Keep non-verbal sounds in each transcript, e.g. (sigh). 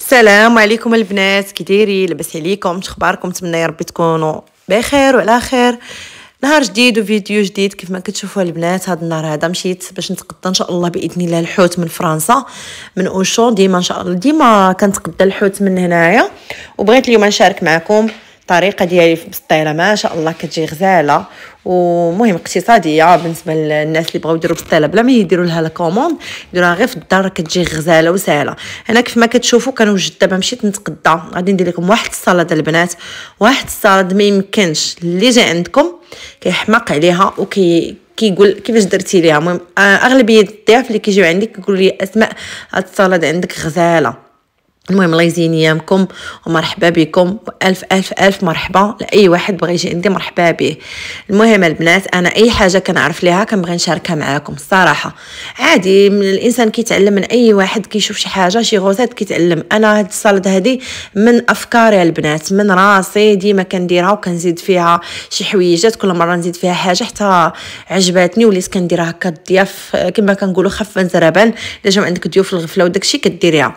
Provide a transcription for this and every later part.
السلام عليكم البنات كي دايرين لاباس عليكم شخباركم نتمنى يا ربي تكونوا بخير وعلى خير نهار جديد وفيديو جديد كيف ما كتشوفوا البنات هذا النهار هذا مشيت باش نتقدى ان شاء الله باذن الله الحوت من فرنسا من اوشون ديما ان شاء الله ديما كنتقدى الحوت من هنايا وبغيت اليوم نشارك معكم الطريقه ديالي في بسطيله ما شاء الله كتجي غزاله ومهم اقتصاديه بالنسبه للناس اللي بغاو يديروا بسطيله بلا ما يديروا لها الكوموند يديروها غير في الدار كتجي غزاله وسهله انا كيف ما كتشوفوا كنوجد دابا مشيت نتقدى غادي ندير لكم واحد الصلاه البنات واحد الصلاه ما يمكنش اللي جاي عندكم كيحماق عليها وكي كيقول كيفاش درتي ليها المهم آه، اغلبيه الضياف اللي كيجيو عندك كيقولوا لي اسماء هاد الصلاه عندك غزاله المهم الله يزين ايامكم ومرحبا بكم الف الف الف مرحبا لاي واحد بغى يجي عندي مرحبا به المهم البنات انا اي حاجه كنعرف ليها كنبغي نشاركها معاكم الصراحه عادي من الانسان كيتعلم من اي واحد كيشوف شي حاجه شي غوسات كيتعلم انا هاد الصالد هادي من افكاري البنات من راسي ديما كنديرها وكنزيد فيها شي حويجات كل مره نزيد فيها حاجه حتى عجباتني وليت كنديرها هكا الضياف كما كنقولوا خفا زربان الا عندك ضيوف الغفله وداكشي كديريها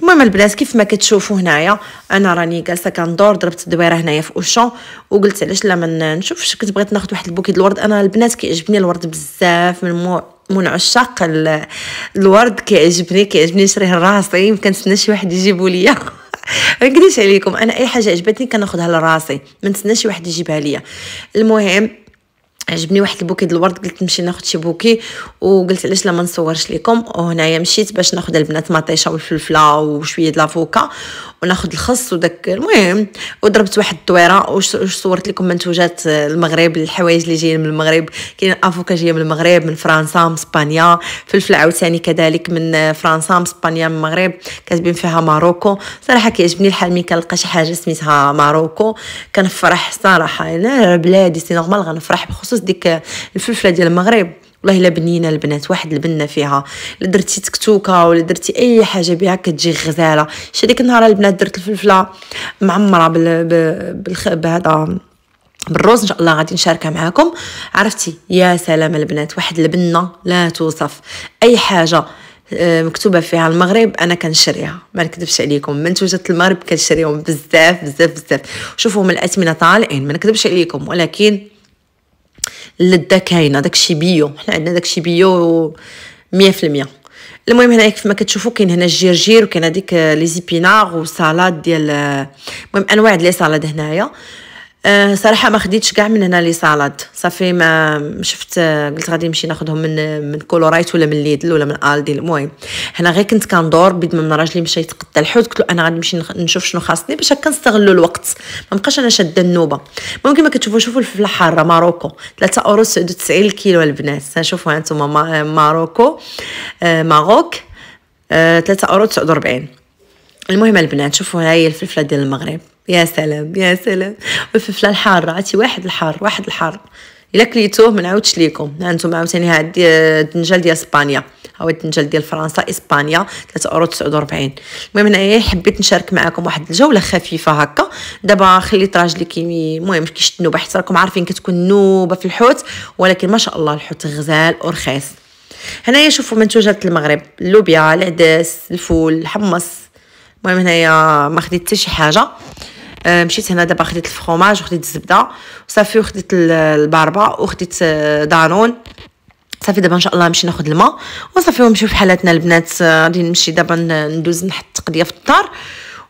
المهم البنات البنات كيف ما كتشوفوا هنايا انا راني جالسه كندور ضربت الدويره هنايا في اوشون وقلت علاش لا ما نشوفش كنت بغيت ناخذ واحد البوكي ديال الورد انا البنات كيعجبني الورد بزاف من مو من عشاق الورد كيعجبني كيعجبني نشريه لراسي ما كنتسناش شي واحد يجيبو ليا (laughs) ما عليكم انا اي حاجه عجبتني كناخذها لراسي ما نتسناش شي واحد يجيبها ليا المهم عجبني واحد البوكي ديال الورد قلت نمشي ناخذ شي بوكي وقلت علاش لا ما نصورش لكم وهنايا مشيت باش ناخذ البنات مطيشه والفلفله وشويه ديال لافوكا وناخذ الخس وداك المهم وضربت واحد الطويره وصورت لكم منتوجات المغرب الحوايج اللي جايين من المغرب كاين افوكا جايه من المغرب من فرنسا من اسبانيا فلفل عاوتاني كذلك من فرنسا من اسبانيا من المغرب كاتبين فيها ماروكو صراحه كيعجبني الحال ملي كنلقى شي حاجه سميتها ماروكو كنفرح صراحه انا بلادي سي نورمال غنفرح بخصوص بخصوص ديك الفلفله ديال المغرب والله الا بنينه البنات واحد البنه فيها الا درتي تكتوكه ولا درتي اي حاجه بها كتجي غزاله شتي ديك النهار البنات درت الفلفله معمره بال... بال... بهذا بالروز ان شاء الله غادي نشاركها معاكم عرفتي يا سلام البنات واحد البنه لا توصف اي حاجه آه، مكتوبه فيها المغرب انا كنشريها ما نكذبش عليكم منتوجات المغرب كنشريهم بزاف بزاف بزاف شوفوا هما الاثمنه طالعين ما نكذبش عليكم ولكن اللذه كاينه داكشي بيو حنا عندنا داكشي بيو 100% المهم هنا كيف ما كتشوفوا كاين هنا الجرجير وكاين هذيك لي زيبينار وسالاد ديال المهم انواع ديال لي سالاد هنايا أه صراحه ما خديتش كاع من هنا لي سالاد صافي ما شفت آه، قلت غادي نمشي ناخذهم من من كولورايت ولا من ليدل ولا من الدي المهم هنا غير كنت كندور بيد من راجلي مشى يتقدى الحوت قلت له انا غادي نمشي نشوف شنو خاصني باش هكا نستغلوا الوقت ما بقاش انا شاده النوبه ممكن ما كتشوفوا شوفوا الفلفله حاره ماروكو 3 اورو 99 الكيلو البنات شوفوا انتم ماروكو آه، ماروك 3 آه، اورو 49 المهم البنات شوفوا هاي الفلفله ديال المغرب يا سلام يا سلام والفلفله الحاره عرفتي واحد الحار واحد الحار الا كليتوه ما نعاودش ليكم هانتوما عاوتاني هاد الدنجال ديال اسبانيا هو الدنجال ديال فرنسا اسبانيا 3 اورو 49 المهم انايا حبيت نشارك معكم واحد الجوله خفيفه هكا دابا خليت راجلي كي المهم كيشد النوبه حيت راكم عارفين كتكون نوبه في الحوت ولكن ما شاء الله الحوت غزال ورخيص هنايا شوفوا منتوجات المغرب اللوبيا العدس الفول الحمص المهم هنايا ما خديت حتى شي حاجه آه، مشيت هنا دابا خديت الفرماج وخديت الزبده وصافي وخديت الباربه وخديت آه، دانون صافي دابا ان شاء الله نمشي ناخذ الماء وصافي ونمشيو في حالاتنا البنات آه، غادي نمشي دابا ندوز نحط التقديه في الدار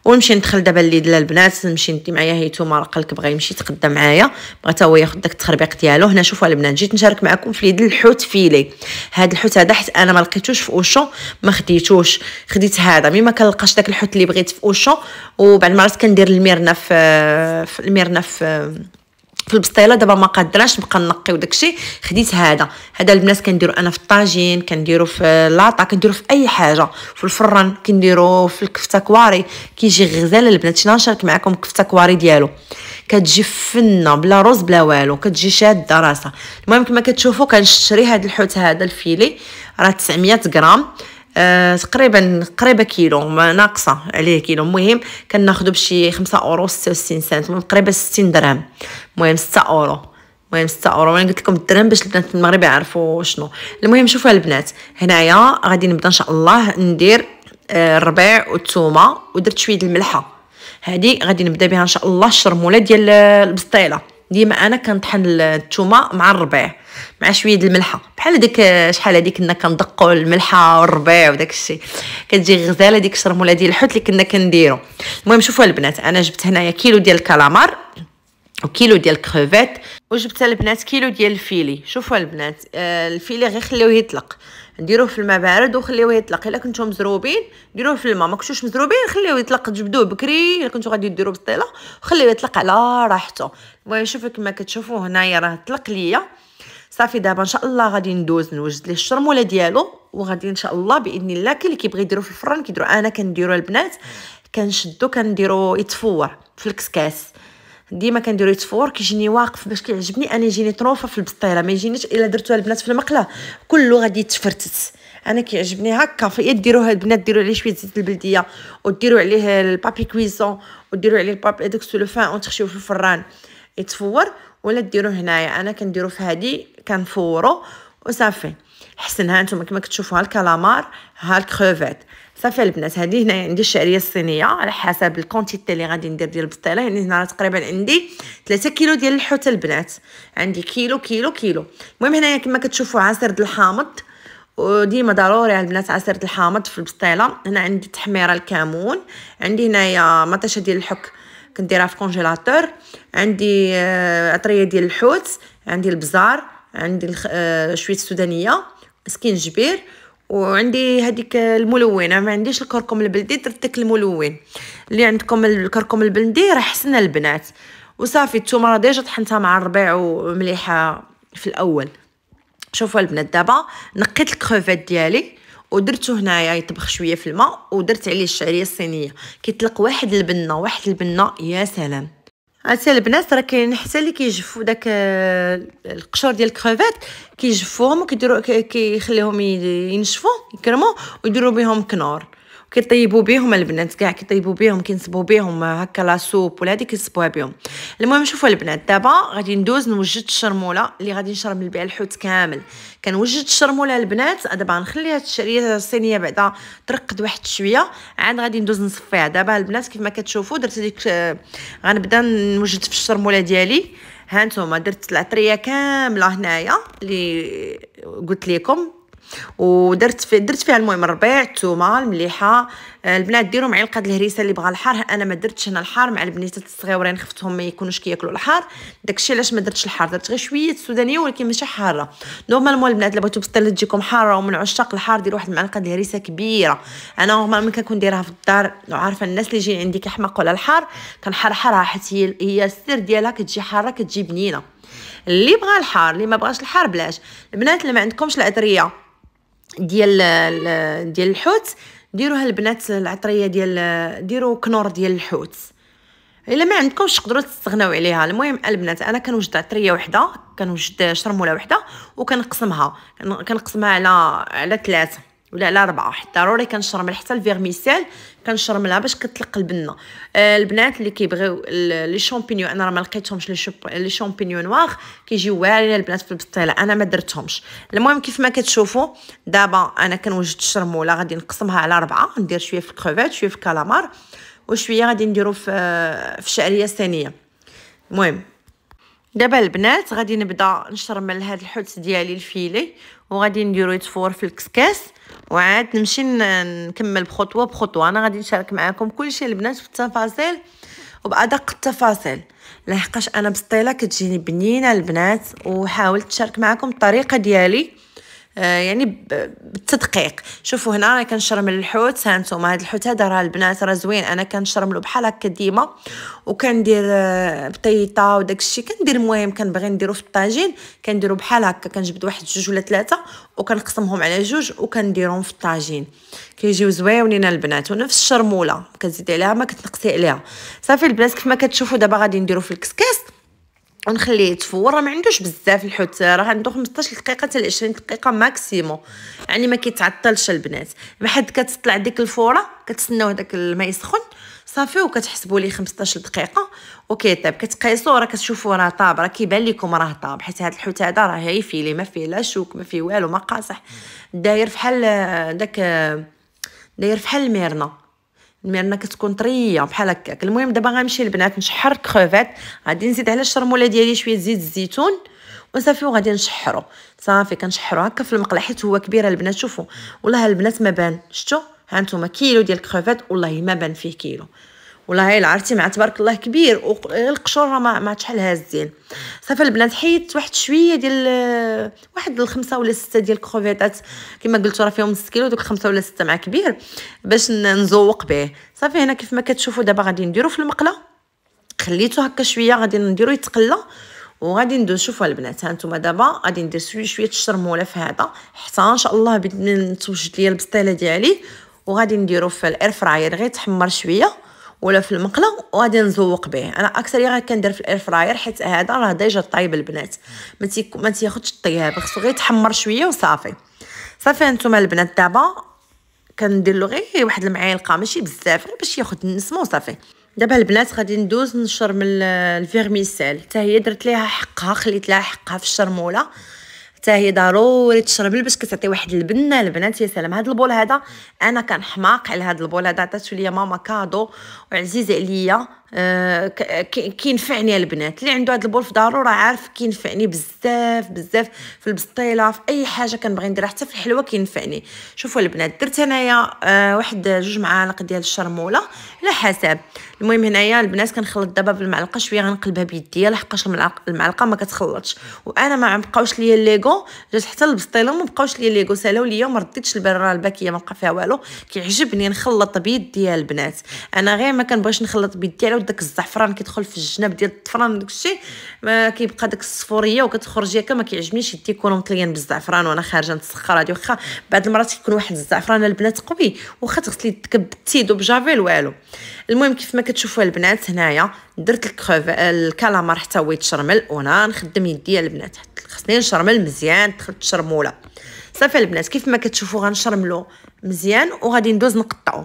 ونمشي ندخل دابا الليد البنات نمشي ندي معايا هيتو راه قالك بغا يمشي يتغدى معايا بغا تا هو ياخد داك التخربيق ديالو هنا شوفوا البنات جيت نشارك معكم في يد الحوت فيلي هاد الحوت هذا حيت انا ما لقيتوش في اوشون ما خديتوش خديت هذا مي ما كنلقاش داك الحوت اللي بغيت في اوشون وبعد ما عرفت كندير الميرنا في, في الميرنا في في البسطيله دابا ما قادراش نبقى نقي وداكشي خديت هذا هذا البنات كنديرو انا في الطاجين كنديرو في لاطا كنديرو في اي حاجه في الفران كنديرو في الكفته كواري كيجي غزال البنات شنو نشارك معكم كفته كواري ديالو كتجي فنه بلا رز بلا والو كتجي شاده راسها المهم كما كتشوفوا كنشري هذا الحوت هذا الفيلي راه 900 غرام آه، تقريبا قريبه كيلو ما ناقصه عليه كيلو المهم كناخذو بشي 5 اورو 66 سنت المهم قريبه 60 درهم المهم 6 اورو المهم 6 اورو انا قلت لكم الدرهم باش البنات المغرب يعرفوا شنو المهم شوفوا البنات هنايا غادي نبدا ان شاء الله ندير آه، الربيع والثومه ودرت شويه الملحه هذه غادي نبدا بها ان شاء الله الشرموله ديال آه، البسطيله ديما انا كنطحن الثومه مع الربيع مع شويه د الملحه بحال هذيك شحال هذيك كنا كندقوا الملحه والربيع وداك الشيء كتجي غزاله ديك الشرموله ديال الحوت اللي كنا كنديرو المهم شوفوا البنات انا جبت هنايا كيلو ديال الكالامار وكيلو ديال الكروفيت وجبت البنات كيلو ديال الفيلي شوفوا البنات آه، الفيلي غير خليوه يطلق ديروه في الماء بارد وخليوه يطلق الا كنتو مزروبين ديروه في الماء ما كنتوش مزروبين خليوه يطلق جبدوه بكري الا كنتو غادي ديروه بالطيله خليوه يطلق على راحته المهم شوفوا كما كتشوفوا هنايا راه طلق ليا صافي دابا ان شاء الله غادي ندوز نوجد ليه الشرموله ديالو وغادي ان شاء الله باذن الله كاين اللي كيبغي يديرو في الفران كيديرو انا كنديرو البنات كنشدو كنديرو يتفور في الكسكاس ديما كنديرو يتفور كيجيني واقف باش كيعجبني انا يجيني طروفه في البسطيله ما يجينيش الا درتو البنات في المقله كله غادي يتفرتت انا كيعجبني هكا فيا ديروه البنات ديروا عليه شويه زيت البلديه وديروا عليه البابي كويسون وديروا عليه الباب هذاك سولوفان ونتخشيو في الفران يتفور ولا ديروه هنايا انا كنديرو في هادي كنفورو وصافي حسن ها نتوما كما كتشوفوا ها الكالامار ها الكروفيت صافي البنات هذه هنايا عندي الشعريه الصينيه على حسب الكونتيتي اللي غادي ندير ديال البسطيله يعني هنا تقريبا عندي 3 كيلو ديال الحوت البنات عندي كيلو كيلو كيلو المهم هنايا كما كتشوفوا عصير الحامض وديما ضروري البنات عصير الحامض في البسطيله هنا عندي تحميره الكمون عندي هنايا مطيشه ديال الحك كنديرها في كونجيلاتور عندي آه، عطريه ديال الحوت عندي البزار عندي آه، شويه السودانيه سكينجبير وعندي هذيك الملونه ما عنديش الكركم البلدي درت داك الملون اللي عندكم الكركم البلدي راه حسن البنات وصافي الثومه راه ديجا طحنتها مع الربيع ومليحه في الاول شوفوا البنات دابا نقيت الكروفات ديالي ودرتو هنايا يطبخ شويه في الماء ودرت عليه الشعريه الصينيه كيطلق واحد البنه واحد البنه يا سلام عرفتي البنات راه كاين حتى اللي كيجفوا داك آه، القشور ديال الكروفات كيجفوهم وكيديروا كيخليهم ينشفوا يكرموا ويديروا بهم كنور كيطيبوا بهم البنات كاع كيطيبوا بهم كينصبوا بهم هكا لا سوب ولا هذيك كيصبوها بهم المهم شوفوا البنات دابا غادي ندوز نوجد الشرموله اللي غادي نشرمل بها الحوت كامل كنوجد الشرموله البنات دابا غنخلي هاد الصينيه بعدا ترقد واحد شويه عاد غادي ندوز نصفيها دابا البنات كيف ما كتشوفوا درت هذيك غنبدا نوجد في الشرموله ديالي هانتوما درت العطريه كامله هنايا اللي قلت لكم ودرت في درت فيها المهم ربيع الثومه المليحه آه، البنات ديروا معي القاد الهريسه اللي بغى الحار انا ما درتش انا الحار مع البنيتات الصغيورين خفتهم ما يكونوش كياكلوا الحار داكشي علاش ما درتش الحار درت غير شويه السودانيه ولكن ماشي حاره نورمالمون البنات الا بغيتو بسطيله تجيكم حاره ومن عشاق الحار ديروا واحد المعلقه ديال الهريسه كبيره انا نورمالمون كنكون دايرها في الدار وعارفه الناس اللي جايين عندي كيحماقوا على الحار كنحرحرها حيت هي هي السر ديالها كتجي حاره كتجي بنينه اللي بغى الحار اللي ما بغاش الحار بلاش البنات اللي ما عندكمش الادريه ديال ديال الحوت ديروها البنات العطريه ديال ديروا كنور ديال الحوت الا ما عندكمش تقدروا تستغناو عليها المهم البنات انا كنوجد عطريه وحده كنوجد شرموله وحده وكنقسمها كنقسمها على على ثلاثه ولا على ربعه حتى ضروري كنشرمل حتى الفيرميسيل كنشرملها باش كتلق البنه آه البنات اللي كيبغيو لي شامبينيون انا راه ما لقيتهمش لي لي شامبينيون نواغ كيجيو واعرين البنات في البسطيله انا ما درتهمش المهم كيف ما كتشوفوا دابا انا كنوجد الشرموله غادي نقسمها على ربعه ندير شويه في الكروفيت شويه في الكالامار وشويه غادي نديرو في في الشعريه الثانيه المهم دابا البنات غادي نبدا نشرمل هاد الحدس ديالي الفيلي وغادي نديرو يتفور في الكسكاس وعاد نمشي نكمل بخطوه بخطوه انا غادي نشارك معكم كلشي البنات في التفاصيل وبادق التفاصيل لحقاش انا بسطيله كتجيني بنينه البنات وحاولت نشارك معكم الطريقه ديالي آه، يعني بالتدقيق شوفوا هنا راه كنشرمل الحوت ها هاد هذا الحوت هذا راه البنات راه زوين انا كنشرملو بحال هكا ديما وكندير آه، بطيطه وداك الشيء كندير المهم كنبغي نديرو في الطاجين كنديرو بحال هكا كنجبد واحد جوج ولا ثلاثه وكنقسمهم على جوج وكنديرهم في الطاجين كيجيو زويونين البنات ونفس الشرموله كتزيدي عليها ما كتنقصي عليها صافي البنات كيف ما كتشوفوا دابا غادي نديرو في الكسكاس ونخليه يتفور راه ما عندوش بزاف الحوت راه عنده 15 دقيقه حتى 20 دقيقه ماكسيمو يعني ما كيتعطلش البنات بحد كتطلع ديك الفوره كتسناو داك الماء يسخن صافي وكتحسبوا ليه 15 دقيقه وكيطيب كتقيسوا راه كتشوفوا راه طاب راه كيبان لكم راه طاب حيت هذا الحوت هذا راه لي ما فيه لا شوك ما فيه والو ما قاصح داير فحال داك داير فحال الميرنا لانها كتكون طريه بحال هكاك المهم دابا غنمشي البنات نشحر الكروفيت غادي نزيد على الشرموله ديالي شويه زيت الزيتون وصافي وغادي نشحرو صافي كنشحرو هكا في المقله حيت هو كبير البنات شوفوا والله البنات ما بان شفتوا ها كيلو ديال الكروفيت والله ما بان فيه كيلو ولا هاي العرتي مع تبارك الله كبير والقشور راه ما عاد شحال هازين صافي البنات حيدت واحد شويه ديال واحد الخمسه ولا سته ديال الكروفيتات كما قلت راه فيهم 6 كيلو دوك خمسه ولا سته مع كبير باش نزوق به صافي هنا كيف ما كتشوفوا دابا غادي نديرو في المقله خليته هكا شويه غادي نديرو يتقلى وغادي ندوز شوفوا البنات ها انتم دابا غادي ندير شويه شويه الشرموله في هذا حتى ان شاء الله توجد ليا البسطيله ديالي وغادي نديرو في الاير فراير غير تحمر شويه ولا في المقله وغادي نزوق به انا اكثر غير كندير في الاير فراير حيت هذا راه ديجا طايب البنات ما ما تياخذش الطياب خصو غير يتحمر شويه وصافي صافي نتوما البنات دابا كندير له غير واحد المعلقه ماشي بزاف غير باش ياخذ النسمه وصافي دابا البنات غادي ندوز نشرمل الفيرميسيل حتى هي درت ليها حقها خليت لها حقها في الشرموله حتى هي ضروري تشرب باش كتعطي واحد البنه البنات يا سلام هذا البول هذا انا كنحماق على هذا البول هذا عطاتو ليا ماما كادو وعزيز عليا آه، كينفعني البنات اللي عنده هذا البول في دارو راه عارف كينفعني بزاف بزاف في البسطيله في اي حاجه كنبغي نديرها حتى في الحلوه كينفعني شوفوا البنات درت هنايا آه، واحد جوج معالق ديال الشرموله على حسب المهم هنايا البنات كنخلط دابا بالمعلقه شويه غنقلبها بيديا لحقاش المعلقه ما كتخلطش وانا ما بقاوش ليا ليغو جات حتى البسطيله ما بقاوش ليا ليغو سالاو ليا ما رديتش البراره الباكيه ما بقى فيها والو كيعجبني نخلط بيديا البنات انا غير ما كنبغيش نخلط بيديا كيعاود داك الزعفران كيدخل في الجناب ديال الطفران داك الشيء كيبقى داك الصفوريه وكتخرج هكا ما كيعجبنيش يدي يكونوا مطليين بالزعفران وانا خارجه نتسخر هادي واخا بعض المرات كيكون واحد الزعفران البنات قوي واخا تغسلي يدك بالتيد وبجافيل والو المهم كيف ما كتشوفوا البنات هنايا درت الكروف الكالامار حتى هو يتشرمل وانا نخدم يدي البنات خصني نشرمل مزيان دخلت الشرموله صافي البنات كيف ما كتشوفوا غنشرملو مزيان وغادي ندوز نقطعو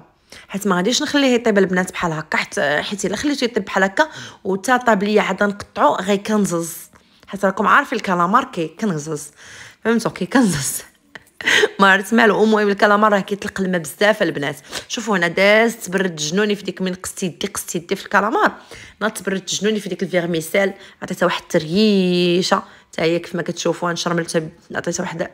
حيت ما غاديش نخليه يطيب البنات بحال هكا حيت حيت الا خليته يطيب بحال هكا وتا طاب ليا عاد نقطعو غي كنزز حيت راكم عارفين الكالامار كي كنزز فهمتو كي كنزز (laughs) ما عرفت مالو المهم الكالامار راه كيطلق الماء بزاف البنات شوفوا هنا داز تبرد جنوني في ديك من قستي يدي قستي يدي في الكالامار انا تبرد جنوني في ديك الفيغميسال عطيتها واحد التريشه حتى هي كيف ما كتشوفوها نشرملتها عطيتها واحد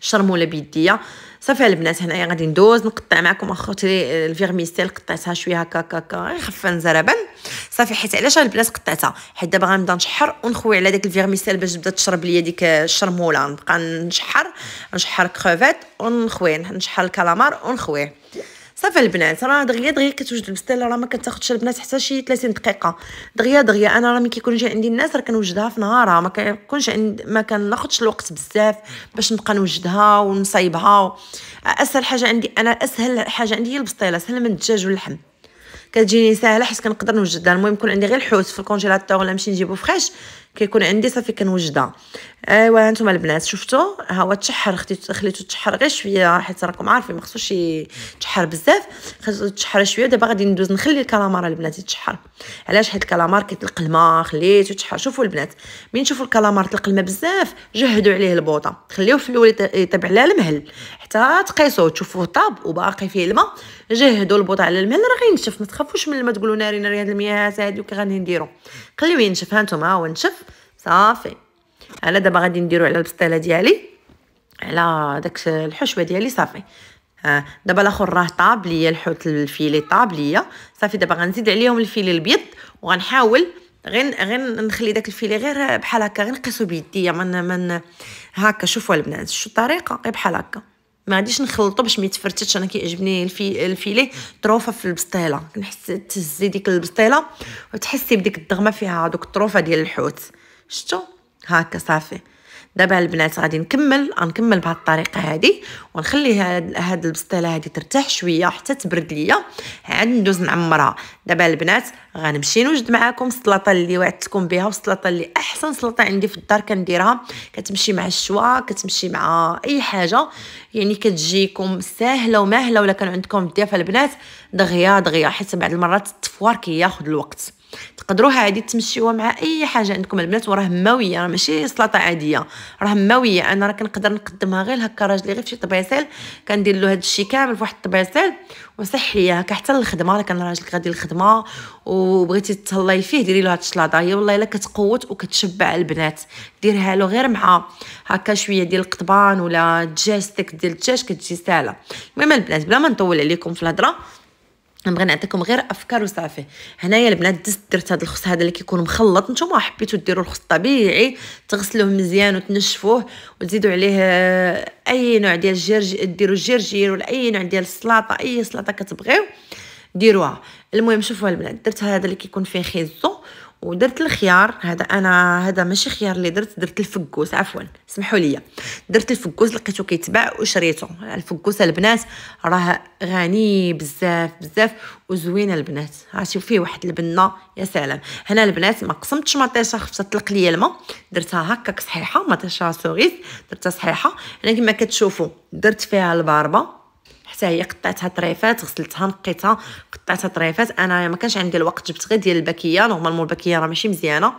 شرموله بيديه صافي البنات هنايا غادي ندوز نقطع معكم اخوتي آه، الفيرميستيل قطعتها شويه هكا هكا هكا غير خفان زربا صافي حيت علاش البنات قطعتها حيت دابا غنبدا نشحر ونخوي على داك الفيرميستيل باش تبدا تشرب ليا ديك الشرموله نبقى نشحر نشحر كروفيت ونخوي نشحر الكالامار ونخويه صافي البنات راه دغيا دغيا كتوجد البستيله راه ما كتاخذش البنات حتى شي 30 دقيقه دغيا دغيا انا راه ملي كيكون جاي عندي الناس راه كنوجدها في نهارها ما كنكونش عند ما كناخذش الوقت بزاف باش نبقى نوجدها ونصايبها اسهل حاجه عندي انا اسهل حاجه عندي هي البسطيله سهل من الدجاج واللحم كتجيني ساهله حيت كنقدر نوجدها المهم يكون عندي غير الحوت في الكونجيلاتور ولا نمشي نجيبو فريش كيكون عندي صافي كنوجدها ايوا هانتوما البنات شفتوا ها هو تشحر خديتو خليتو تشحر غير شويه حيت راكم عارفين ما خصوش يتشحر بزاف خصو تشحر شويه دابا غادي ندوز نخلي الكالامار البنات يتشحر علاش حيت الكالامار كيطلق الماء خليتو تشحر شوفوا البنات مين تشوفوا الكالامار طلق الماء بزاف جهدوا عليه البوطه خليوه في الاول يطيب على المهل حتى تقيسوه تشوفوه طاب وباقي فيه الماء جهدوا البوطه على المهل راه غينشف ما تخافوش من الماء تقولوا ناري ناري هاد المياه هادي وكي غادي نديرو خليوه ينشف هانتوما هو نشف صافي انا دابا غادي نديرو على البسطيله ديالي على داك الحشوه ديالي صافي ها دابا الاخر راه طاب ليا الحوت الفيلي طاب ليا صافي دابا غنزيد عليهم الفيلي الابيض وغنحاول غير غير نخلي داك الفيلي غير بحال هكا نقيسو بيديا يعني من من هكا شوفوا البنات شو الطريقه غير بحال هكا ما غاديش نخلطو باش ما يتفرتتش انا كيعجبني الفي الفيلي طروفه في البسطيله كنحس تهزي ديك البسطيله وتحسي بديك الضغمه فيها دوك الطروفه ديال الحوت شتو هاكا صافي دابا البنات غادي نكمل غنكمل بهاد الطريقه هادي ونخلي هاد, هاد البسطيله هادي ترتاح شويه حتى تبرد ليا عاد ندوز نعمرها دابا البنات غنمشي نوجد معاكم السلطه اللي وعدتكم بها والسلطه اللي احسن سلطه عندي في الدار كنديرها كتمشي مع الشوا كتمشي مع اي حاجه يعني كتجيكم ساهله وماهله ولا كان عندكم الضيافه البنات دغيا دغيا حيت بعض المرات التفوار كياخذ الوقت تقدروا عادي تمشيوها مع اي حاجه عندكم البنات وراه ماويه راه ماشي سلطه عاديه راه ماويه انا راه كنقدر نقدمها غير هكا راجلي غير فشي طبيسيل كندير له هذا الشيء كامل فواحد الطبيسيل وصحيه هكا حتى للخدمه راه كان راجلك غادي للخدمه وبغيتي تهلاي فيه ديري له هاد الشلاضه هي والله الا كتقوت وكتشبع البنات ديرها له غير مع هكا شويه ديال القطبان ولا الدجاج ديال الدجاج كتجي ساهله المهم البنات بلا ما نطول عليكم في الهضره نبغي نعطيكم غير افكار وصافي هنايا البنات دزت درت هذا الخص هذا اللي كيكون مخلط نتوما حبيتو ديروا الخص طبيعي تغسلوه مزيان وتنشفوه وتزيدوا عليه آه، اي نوع ديال الجرج ديروا الجرجير ولا اي نوع ديال السلطه اي سلطه كتبغيو ديروها المهم شوفوا البنات درت هذا اللي كيكون فيه خيزو ودرت الخيار هذا انا هذا ماشي خيار اللي درت درت الفكوس عفوا سمحوا لي درت الفكوس لقيتو كيتباع وشريتو الفكوس البنات راه غني بزاف بزاف وزوينه البنات عرفتي فيه واحد البنه يا سلام هنا البنات ما قسمتش مطيشه خفت تطلق لي الماء درتها هكاك صحيحه مطيشه سوغيس درتها صحيحه هنا كما كتشوفوا درت فيها الباربه حتى هي قطعتها طريفات غسلتها نقيتها قطعتها طريفات انا ما كانش عندي الوقت جبت غير ديال الباكيه نورمالمون الباكيه راه ماشي مزيانه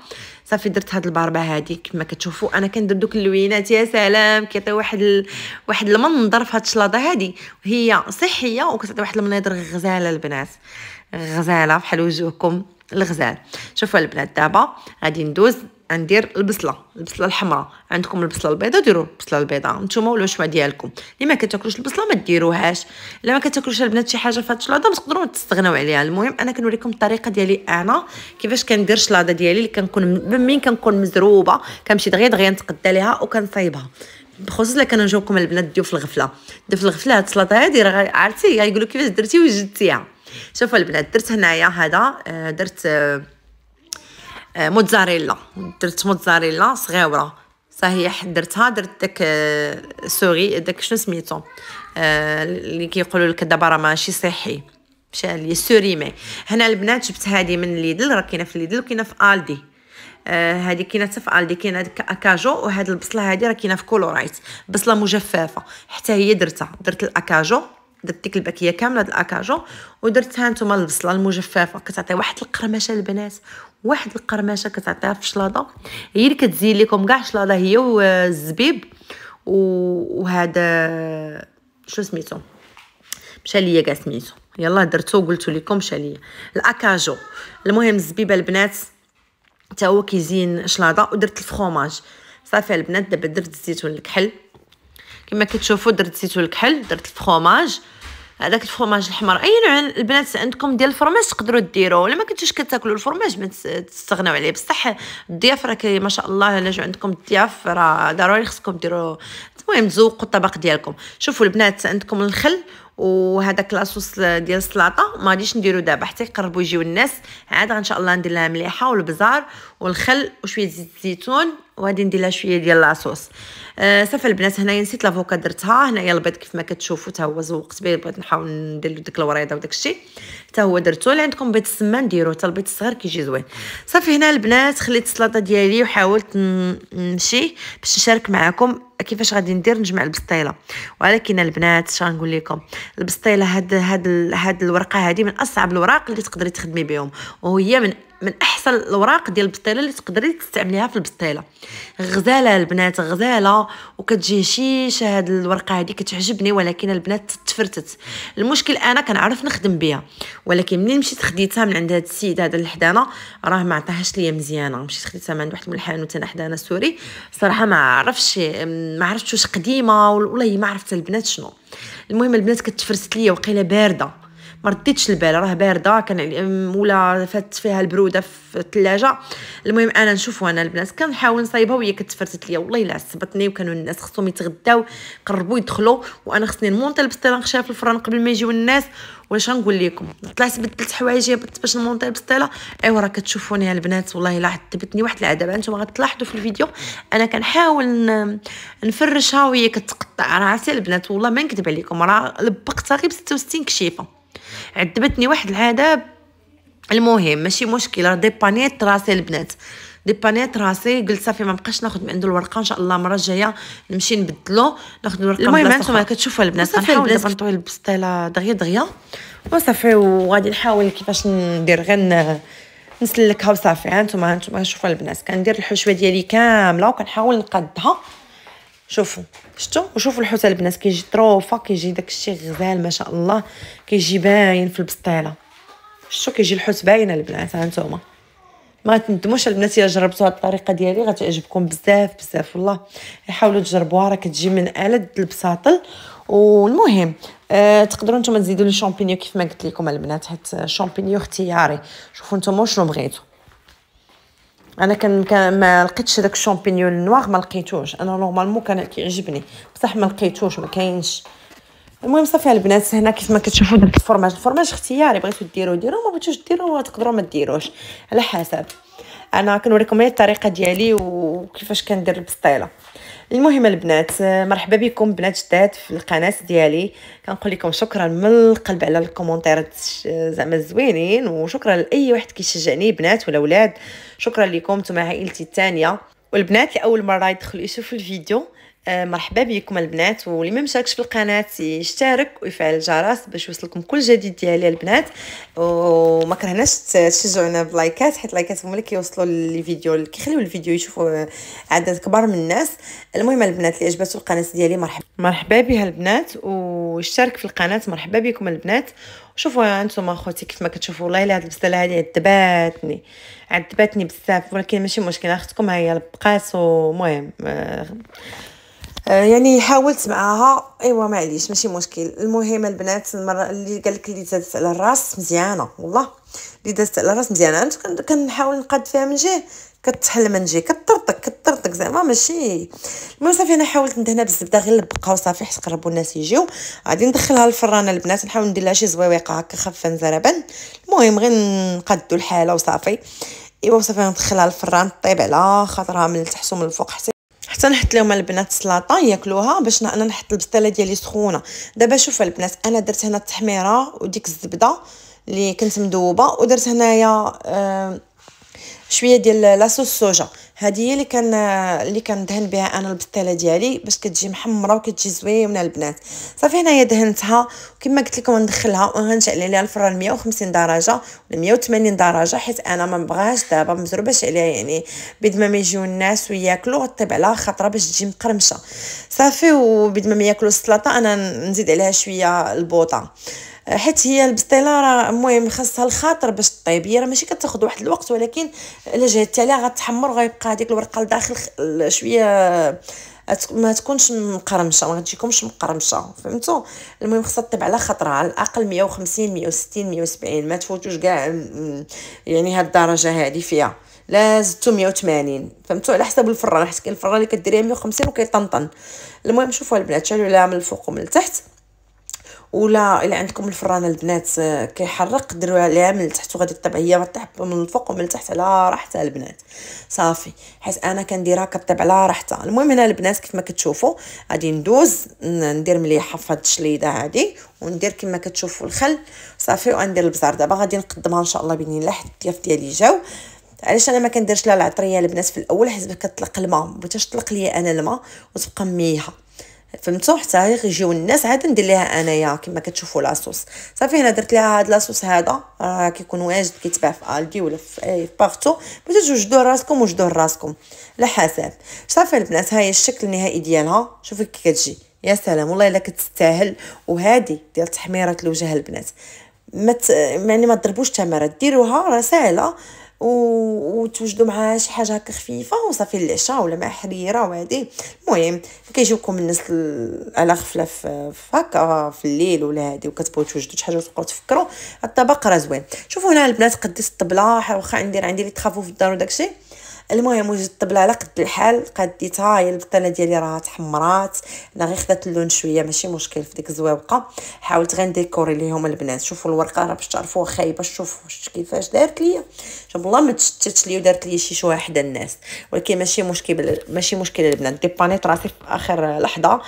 صافي درت هاد الباربه هادي كما كتشوفوا انا كندير دوك اللوينات يا سلام كيعطي واحد ال... واحد المنظر في هاد الشلاضه هادي هي صحيه وكتعطي واحد المنظر غزاله البنات غزاله بحال وجوهكم الغزال شوفوا البنات دابا غادي ندوز غندير البصله البصله الحمراء عندكم البصله البيضاء ديروا البصله البيضاء نتوما والعشوه ديالكم اللي ما كتاكلوش البصله ما ديروهاش الا ما كتاكلوش البنات شي حاجه فهاد الشلاضه ما تقدروا تستغناو عليها المهم انا كنوريكم الطريقه ديالي انا كيفاش كندير الشلاضه ديالي اللي كنكون من كنكون مزروبه كنمشي دغيا دغيا نتقدى ليها وكنصايبها بخصوص الا كانوا جاوكم البنات ديو في الغفله ديو في الغفله هاد السلطه هادي راه عرفتي يقولوا كيفاش درتي وجدتيها شوفوا البنات درت هنايا هذا آه، درت آه، آه، موتزاريلا درت موتزاريلا صغيوره صحيح درتها درت داك آه، سوري داك شنو سميتو آه، اللي كيقولوا لك دابا راه ماشي صحي مشى لي سوريمي هنا البنات جبت هذه من ليدل راه كاينه في ليدل وكاينه في الدي هذه كاينه حتى في الدي كاينه اكاجو وهاد البصله هذه راه كاينه في كولورايت بصله مجففه حتى هي درتها درت الاكاجو درت ديك الباكيه كامله د الاكاجو ودرتها نتوما البصله المجففه كتعطي واحد القرمشه البنات واحد القرمشه كتعطيها في الشلاضه هي اللي كتزين لكم كاع الشلاضه هي والزبيب وهذا شو سميتو مشى ليا كاع سميتو يلا درتو قلت لكم مشى ليا الاكاجو المهم الزبيبه البنات حتى هو كيزين شلاضه ودرت الفخوماج صافي البنات دابا درت الزيتون الكحل كما كتشوفوا درت الزيتون الكحل درت الفخوماج هذاك الفرماج الحمر اي نوع البنات عندكم ديال الفرماج تقدروا ديروه ولا ما كنتوش كتاكلوا الفرماج ما تستغناو عليه بصح الضياف راه ما شاء الله الا جو عندكم الضياف راه ضروري خصكم ديروا المهم تزوقوا الطبق ديالكم شوفوا البنات عندكم الخل وهذاك لاصوص ديال السلطه ما غاديش نديرو دابا حتى يقربوا يجيو الناس عاد ان شاء الله ندير لها مليحه والبزار والخل وشويه زيت الزيتون وغادي ندير لها شويه ديال لاصوص آه صافي البنات هنايا نسيت لافوكا درتها هنايا البيض كيف ما كتشوفوا حتى هو زوقت به بغيت نحاول ندير له ديك الوريضه وداك الشيء حتى هو درتو اللي عندكم بيض السمان ديروه حتى البيض الصغير كيجي زوين صافي هنا البنات خليت السلطه ديالي وحاولت نمشي باش نشارك معكم كيفاش غادي ندير نجمع البسطيله ولكن البنات اش غنقول لكم البسطيله هاد هاد هاد الورقه هادي من اصعب الوراق اللي تقدري تخدمي بهم وهي من من احسن الاوراق ديال البسطيله اللي تقدري تستعمليها في البسطيله غزاله البنات غزاله وكتجي هشيش هاد الورقه هادي كتعجبني ولكن البنات تفرتت المشكل انا كنعرف نخدم بها ولكن ملي مشيت خديتها من عند هاد السيد هذا اللي حدانا راه ما عطاهاش ليا مزيانه مشيت خديتها من عند واحد من الحانوت انا حدانا سوري صراحه ما عرفتش ما عرفتش واش قديمه والله ما عرفت البنات شنو المهم البنات كتفرست ليا وقيله بارده ما رديتش البال راه بارده كان يعني ولا فات فيها البروده في الثلاجه المهم انا نشوفو انا البنات كنحاول نصايبها وهي كتفرتت ليا والله الا عصبتني وكانوا الناس خصهم يتغداو قربوا يدخلوا وانا خصني نمونطي البسطيله نخشيها في الفران قبل ما يجيو الناس واش غنقول لكم طلعت بدلت حوايجي باش نمونطي البسطيله ايوا راه كتشوفوني البنات والله الا عذبتني واحد العذاب انتم غتلاحظوا في الفيديو انا كنحاول نفرشها وهي كتقطع راه البنات والله ما نكذب عليكم راه لبقتها غير ب 66 كشيفه عذبتني واحد العاده المهم ماشي مشكله راه ديبانيت راسي البنات ديبانيت راسي قلت صافي ما بقاش ناخذ من عنده الورقه ان شاء الله المره الجايه نمشي نبدلو ناخذ الورقه المهم انتم كتشوفوا البنات صافي دابا نطوي البسطيله دغيا دغيا وصافي وغادي نحاول كيفاش ندير غير نسلكها وصافي ها انتم ها انتم شوفوا البنات كندير الحشوه ديالي كامله وكنحاول نقادها شوفوا شفتوا وشوفوا الحوت البنات كيجي طروفه كيجي داكشي غزال ما شاء الله كيجي باين في البسطيله شفتوا كيجي الحوت باين البنات ها نتوما ما تندموش البنات الا جربتوا هاد الطريقه ديالي غتعجبكم بزاف بزاف والله حاولوا تجربوها راه كتجي من الد البساطل والمهم أه تقدروا نتوما تزيدوا لي شامبينيو كيف ما قلت لكم البنات حيت الشامبينيو اختياري شوفوا نتوما شنو بغيتو انا كان, كان ما لقيتش داك الشامبينيون نوار ما لقيتوش انا نورمالمون كان كيعجبني بصح ما لقيتوش ما كاينش المهم صافي البنات هنا كيف ما كتشوفوا داك الفرماج الفرماج اختياري إيه بغيتو ديروا ديروا ما بغيتوش ديروا تقدروا ما ديروش على حسب انا كنوريكم غير الطريقه ديالي وكيفاش كندير البسطيله المهم البنات آه، مرحبا بكم بنات جداد في القناه ديالي كنقول لكم شكرا من القلب على الكومونتيرات آه، زعما الزوينين وشكرا لاي واحد كيشجعني بنات ولا ولاد شكرا لكم نتوما عائلتي الثانيه والبنات لاول مره يدخلوا يشوفوا الفيديو آه، مرحبا بكم البنات واللي ما مشاركش في القناه يشترك ويفعل الجرس باش يوصلكم كل جديد ديالي البنات وما كرهناش تشجعونا بلايكات حيت لايكات هما اللي كيوصلوا للفيديو اللي كيخليو الفيديو يشوفوا عدد كبار من الناس المهم البنات اللي عجباتو القناه ديالي مرحبا مرحبا بها البنات واشترك في القناه مرحبا بكم البنات شوفوا انتم اخوتي كيف ما كتشوفوا والله الا هاد البسله هادي عذباتني عذباتني بزاف ولكن ماشي مشكل اختكم هي بقات ومهم آه، آه، يعني حاولت معاها ايوا معليش ماشي مشكل المهم البنات المره اللي قال لك اللي دازت على الراس مزيانه والله اللي دازت على الراس مزيانه انا كنحاول نقاد فيها من جهه كتحل من جهه كطرطق كطرطق زعما ماشي المهم صافي انا حاولت ندهنها بالزبده غير البقا وصافي حيت قربوا الناس يجيو غادي ندخلها الفرانه البنات نحاول ندير لها شي زويويقه هكا خفه زربا المهم غير نقادو الحاله وصافي ايوا صافي ندخلها الفران طيب على خاطرها من التحت ومن الفوق حتى حتى نحط لهم البنات السلطه ياكلوها باش انا نحط البسطيله ديالي سخونه دابا شوف البنات انا درت هنا التحميره وديك الزبده اللي كنت مذوبه ودرت هنايا شويه ديال لاصوص سوجا هذه هي اللي كان اللي كندهن بها انا البسطيله ديالي باش كتجي محمره وكتجي زوينه البنات صافي هنايا دهنتها وكما قلت لكم غندخلها وغنشعل عليها الفران 150 درجه ولا 180 درجه حيت انا ما بغاش دابا مزروباش عليها يعني بيد ما يجيو الناس وياكلوا غطيب عليها خطره باش تجي مقرمشه صافي وبيد ما ياكلوا السلطه انا نزيد عليها شويه البوطه حيت هي البسطيله راه المهم خاصها الخاطر باش طيب هي راه ماشي كتاخذ واحد الوقت ولكن الا جهدتي عليها غتحمر وغيبقى هذيك الورقه لداخل شويه ما تكونش مقرمشه ما تجيكمش مقرمشه فهمتوا المهم خاصها طيب على خاطرها على الاقل 150 160 170 ما تفوتوش كاع يعني هاد الدرجه هذه فيها لا زدتو 180 فهمتوا على حسب الفران حيت كاين الفران اللي كديريها 150 وكيطنطن المهم شوفوا البنات شالوا لها من الفوق ومن التحت ولا الا عندكم الفرانه البنات آه، كيحرق ديروها ليها من التحت وغادي طيب هي غطيح من الفوق ومن التحت على راحتها البنات صافي حيت انا كنديرها كطيب على راحتها المهم هنا البنات كيف ما كتشوفوا غادي ندوز ندير مليحه في هاد الشليده هادي وندير كما كتشوفوا الخل صافي وندير البزار دابا غادي نقدمها ان شاء الله باذن الله حتى الضياف ديالي جاو علاش انا ما كنديرش لها العطريه البنات في الاول حيت كتطلق الماء بغيتش تطلق ليا انا الماء وتبقى ميها فهمتوا حتى يجيو الناس عاد ندير ليها انايا كما كتشوفوا لاصوص صافي هنا درت ليها هاد لاصوص هذا راه كيكون واجد كيتباع في الدي ولا في اي إيه، بارتو باش توجدوه راسكم وجدوه راسكم على حسب صافي البنات ها هي الشكل النهائي ديالها شوفوا كي كتجي يا سلام والله الا كتستاهل وهادي ديال تحميره الوجه البنات ما مت... يعني ما تضربوش تمرات ديروها راه ساهله وتوجدوا معاه شي حاجه هكا خفيفه وصافي العشاء ولا مع حريره وهادي المهم كيجيوكم الناس على غفله في هكا في الليل ولا هادي وكتبغيو توجدوا شي حاجه وتبقاو تفكروا الطبق راه زوين شوفوا هنا البنات قديت الطبله واخا عندي عندي لي طرافو في الدار وداكشي المهم وجدت الطبله على قد الحال قديتها هي البطانه ديالي راه تحمرات انا غير خدات اللون شويه ماشي مشكل في ديك الزوابقه حاولت غنديكوري ليهم البنات شوفوا الورقه راه باش تعرفوا خايبه شوفوا كيفاش دارت ليا جاب الله ما تشتتش لي ودارت لي شي شويه حدا الناس ولكن ماشي مشكل ماشي مشكل البنات ديبانيت راسي في اخر لحظه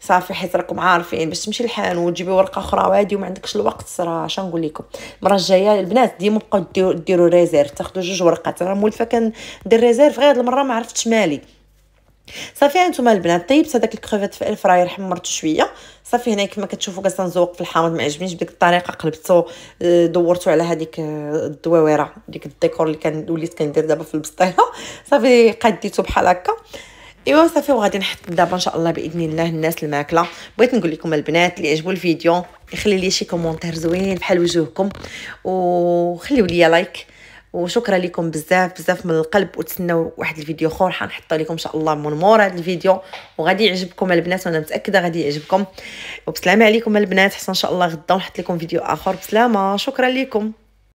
صافي حيت راكم عارفين باش تمشي الحال وتجيبي ورقه اخرى وهادي وما عندكش الوقت راه اش نقول لكم المره الجايه البنات ديما بقاو ديروا ريزيرف تاخذوا جوج ورقات راه مولفه كندير ريزيرف غير هاد المره ما عرفتش مالي صافي هانتوما البنات طيبت هذاك الكريفات في الفراير حمرته شويه صافي هنا كما كتشوفوا كاس نزوق في الحامض ما عجبنيش بديك الطريقه قلبته آه، دورته على هذيك آه، الدواويره ديك الديكور اللي كان وليت كندير دابا في البسطيله (laughs) صافي قديته بحال هكا ايوا صافي وغادي نحط دابا ان شاء الله باذن الله الناس الماكله بغيت نقول لكم البنات اللي عجبو الفيديو يخلي لي شي كومونتير زوين بحال وجوهكم وخليو لي لايك وشكرا لكم بزاف بزاف من القلب وتسناو واحد الفيديو اخر حنحطو لكم ان شاء الله من مور هذا الفيديو وغادي يعجبكم البنات وانا متاكده غادي يعجبكم وبسلامه عليكم البنات حتى ان شاء الله غدا نحط لكم فيديو اخر بسلامه شكرا لكم